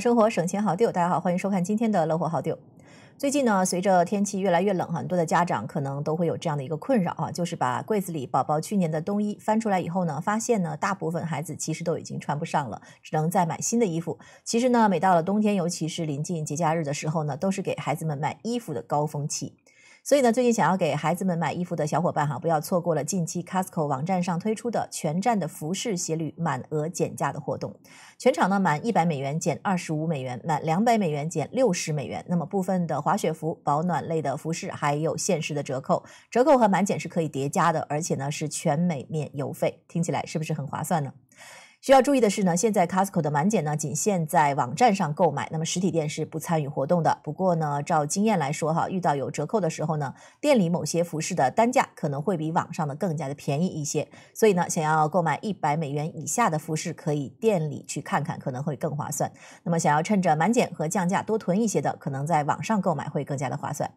生活省钱好丢，大家好，欢迎收看今天的乐活好丢。最近呢，随着天气越来越冷，很多的家长可能都会有这样的一个困扰啊，就是把柜子里宝宝去年的冬衣翻出来以后呢，发现呢，大部分孩子其实都已经穿不上了，只能再买新的衣服。其实呢，每到了冬天，尤其是临近节假日的时候呢，都是给孩子们买衣服的高峰期。所以呢，最近想要给孩子们买衣服的小伙伴哈，不要错过了近期 Casco 网站上推出的全站的服饰鞋履满额减价的活动，全场呢满一百美元减二十五美元，满两百美元减六十美元。那么部分的滑雪服、保暖类的服饰还有限时的折扣，折扣和满减是可以叠加的，而且呢是全美免邮费，听起来是不是很划算呢？需要注意的是呢，现在 Costco 的满减呢仅限在网站上购买，那么实体店是不参与活动的。不过呢，照经验来说哈，遇到有折扣的时候呢，店里某些服饰的单价可能会比网上的更加的便宜一些。所以呢，想要购买一百美元以下的服饰，可以店里去看看，可能会更划算。那么想要趁着满减和降价多囤一些的，可能在网上购买会更加的划算。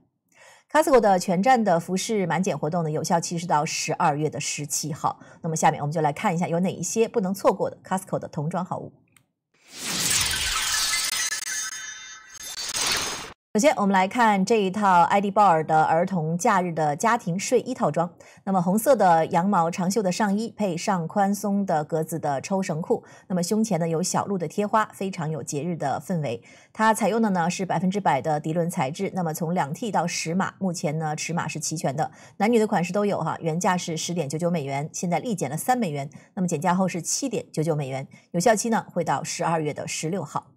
Costco 的全站的服饰满减活动呢，有效期是到十二月的十七号。那么下面我们就来看一下有哪一些不能错过的 Costco 的童装好物。首先，我们来看这一套 ID 鲍尔的儿童假日的家庭睡衣套装。那么红色的羊毛长袖的上衣，配上宽松的格子的抽绳裤，那么胸前呢有小鹿的贴花，非常有节日的氛围。它采用的呢是百分之百的涤纶材质，那么从两 T 到十码，目前呢尺码是齐全的，男女的款式都有哈。原价是十点九九美元，现在立减了三美元，那么减价后是七点九九美元，有效期呢会到十二月的十六号。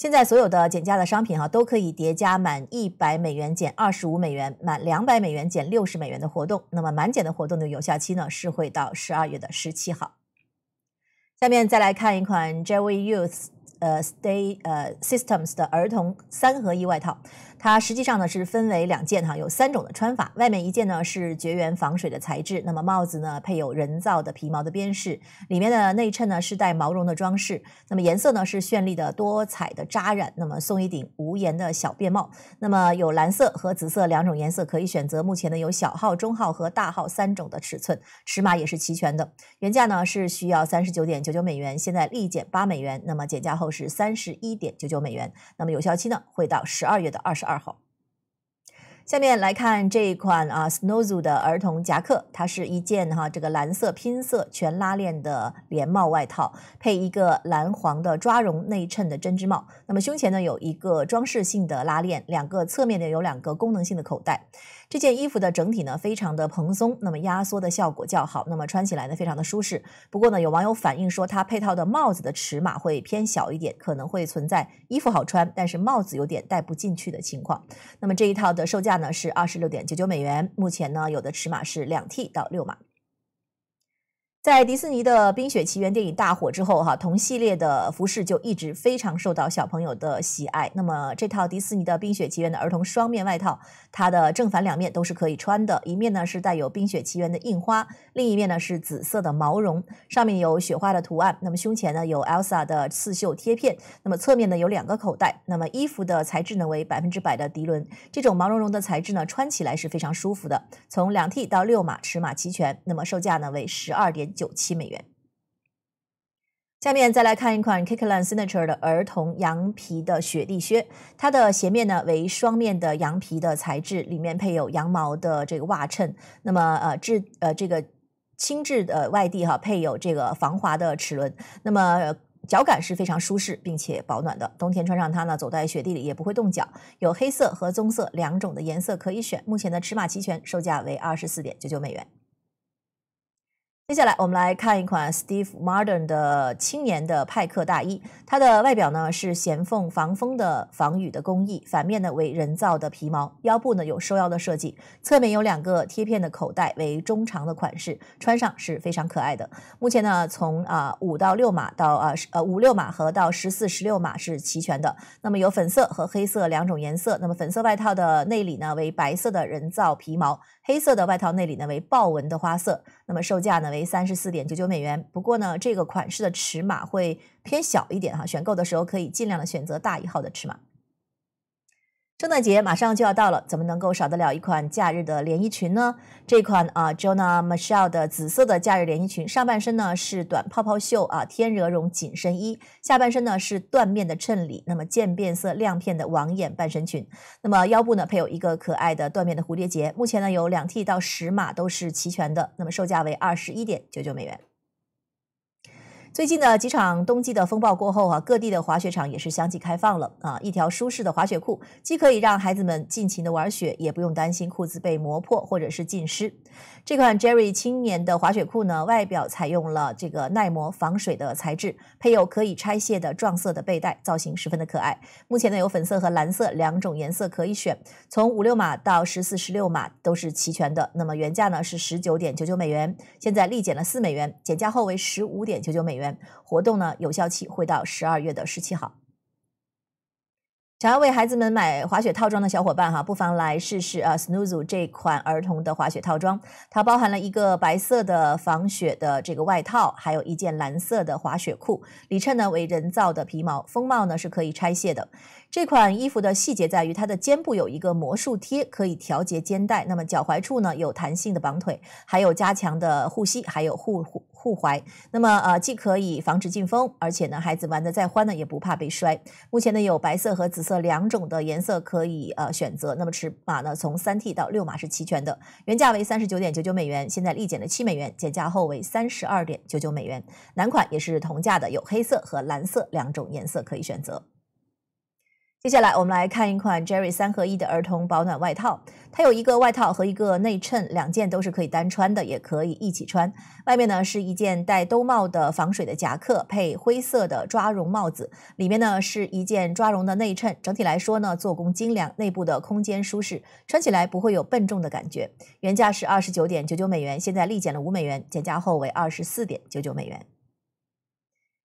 现在所有的减价的商品哈都可以叠加满一百美元减二十五美元，满两百美元减六十美元的活动。那么满减的活动的有效期呢是会到十二月的十七号。下面再来看一款 Jewy Youth。呃，Stay 呃 Systems 的儿童三合一外套，它实际上呢是分为两件哈，有三种的穿法。外面一件呢是绝缘防水的材质，那么帽子呢配有人造的皮毛的边饰，里面的内衬呢是带毛绒的装饰，那么颜色呢是绚丽的多彩的扎染。那么送一顶无檐的小便帽，那么有蓝色和紫色两种颜色可以选择。目前呢有小号、中号和大号三种的尺寸，尺码也是齐全的。原价呢是需要三十九点九九美元，现在立减八美元，那么减价后。是三十一点九九美元，那么有效期呢，会到十二月的二十二号。下面来看这一款啊，Snow Zoo 的儿童夹克，它是一件哈，这个蓝色拼色全拉链的连帽外套，配一个蓝黄的抓绒内衬的针织帽。那么胸前呢有一个装饰性的拉链，两个侧面呢有两个功能性的口袋。这件衣服的整体呢非常的蓬松，那么压缩的效果较好，那么穿起来呢非常的舒适。不过呢，有网友反映说它配套的帽子的尺码会偏小一点，可能会存在衣服好穿，但是帽子有点戴不进去的情况。那么这一套的售价。那是二十六点九九美元，目前呢有的尺码是两 T 到六码。在迪士尼的《冰雪奇缘》电影大火之后，哈，同系列的服饰就一直非常受到小朋友的喜爱。那么这套迪士尼的《冰雪奇缘》的儿童双面外套，它的正反两面都是可以穿的。一面呢是带有《冰雪奇缘》的印花，另一面呢是紫色的毛绒，上面有雪花的图案。那么胸前呢有 Elsa 的刺绣贴片。那么侧面呢有两个口袋。那么衣服的材质呢为百分之百的涤纶，这种毛茸茸的材质呢穿起来是非常舒服的。从两 T 到六码尺码齐全。那么售价呢为十二点。九七美元。下面再来看一款 Kickland Signature 的儿童羊皮的雪地靴，它的鞋面呢为双面的羊皮的材质，里面配有羊毛的这个袜衬。那么呃质呃这个轻质的外底哈，配有这个防滑的齿轮。那么脚感是非常舒适并且保暖的，冬天穿上它呢，走在雪地里也不会冻脚。有黑色和棕色两种的颜色可以选，目前的尺码齐全，售价为二十四点九九美元。接下来我们来看一款 Steve m a r t i n 的青年的派克大衣，它的外表呢是咸缝防风的防雨的工艺，反面呢为人造的皮毛，腰部呢有收腰的设计，侧面有两个贴片的口袋，为中长的款式，穿上是非常可爱的。目前呢，从啊五到六码到啊呃五六码和到十四十六码是齐全的。那么有粉色和黑色两种颜色。那么粉色外套的内里呢为白色的人造皮毛，黑色的外套内里呢为豹纹的花色。那么售价呢为三十四点九九美元，不过呢这个款式的尺码会偏小一点哈，选购的时候可以尽量的选择大一号的尺码。圣诞节马上就要到了，怎么能够少得了一款假日的连衣裙呢？这款啊 j o n a h Michelle 的紫色的假日连衣裙，上半身呢是短泡泡袖啊天鹅绒紧身衣，下半身呢是缎面的衬里，那么渐变色亮片的网眼半身裙，那么腰部呢配有一个可爱的缎面的蝴蝶结。目前呢有两 T 到十码都是齐全的，那么售价为二十一点九九美元。最近的几场冬季的风暴过后啊，各地的滑雪场也是相继开放了啊。一条舒适的滑雪裤，既可以让孩子们尽情的玩雪，也不用担心裤子被磨破或者是浸湿。这款 Jerry 青年的滑雪裤呢，外表采用了这个耐磨防水的材质，配有可以拆卸的撞色的背带，造型十分的可爱。目前呢，有粉色和蓝色两种颜色可以选，从五六码到十四十六码都是齐全的。那么原价呢是十九点九九美元，现在立减了四美元，减价后为十五点九九美元。活动呢，有效期会到十二月的十七号。想要为孩子们买滑雪套装的小伙伴哈，不妨来试试啊 s n o o z o 这款儿童的滑雪套装，它包含了一个白色的防雪的这个外套，还有一件蓝色的滑雪裤，里衬呢为人造的皮毛，风帽呢是可以拆卸的。这款衣服的细节在于它的肩部有一个魔术贴可以调节肩带，那么脚踝处呢有弹性的绑腿，还有加强的护膝，还有护护。护踝，那么呃既可以防止进风，而且呢孩子玩的再欢呢也不怕被摔。目前呢有白色和紫色两种的颜色可以呃选择，那么尺码呢从三 T 到六码是齐全的，原价为三十九点九九美元，现在立减了七美元，减价后为三十二点九九美元。男款也是同价的，有黑色和蓝色两种颜色可以选择。接下来我们来看一款 Jerry 三合一的儿童保暖外套，它有一个外套和一个内衬，两件都是可以单穿的，也可以一起穿。外面呢是一件带兜帽的防水的夹克，配灰色的抓绒帽子；里面呢是一件抓绒的内衬。整体来说呢，做工精良，内部的空间舒适，穿起来不会有笨重的感觉。原价是二十九点九九美元，现在立减了五美元，减价后为二十四点九九美元。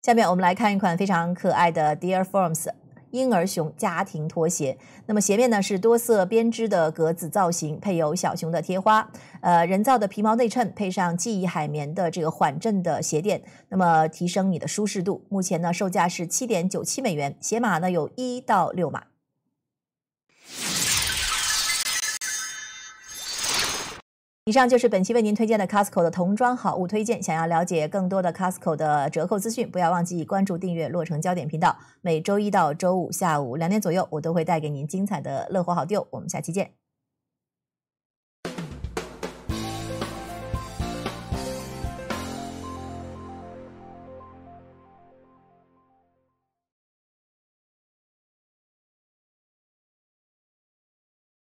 下面我们来看一款非常可爱的 Dear Forms。婴儿熊家庭拖鞋，那么鞋面呢是多色编织的格子造型，配有小熊的贴花，呃，人造的皮毛内衬，配上记忆海绵的这个缓震的鞋垫，那么提升你的舒适度。目前呢，售价是七点九七美元，鞋码呢有一到六码。以上就是本期为您推荐的 c o s t c o 的童装好物推荐。想要了解更多的 c o s t c o 的折扣资讯，不要忘记关注订阅洛城焦点频道。每周一到周五下午两点左右，我都会带给您精彩的乐活好物。我们下期见。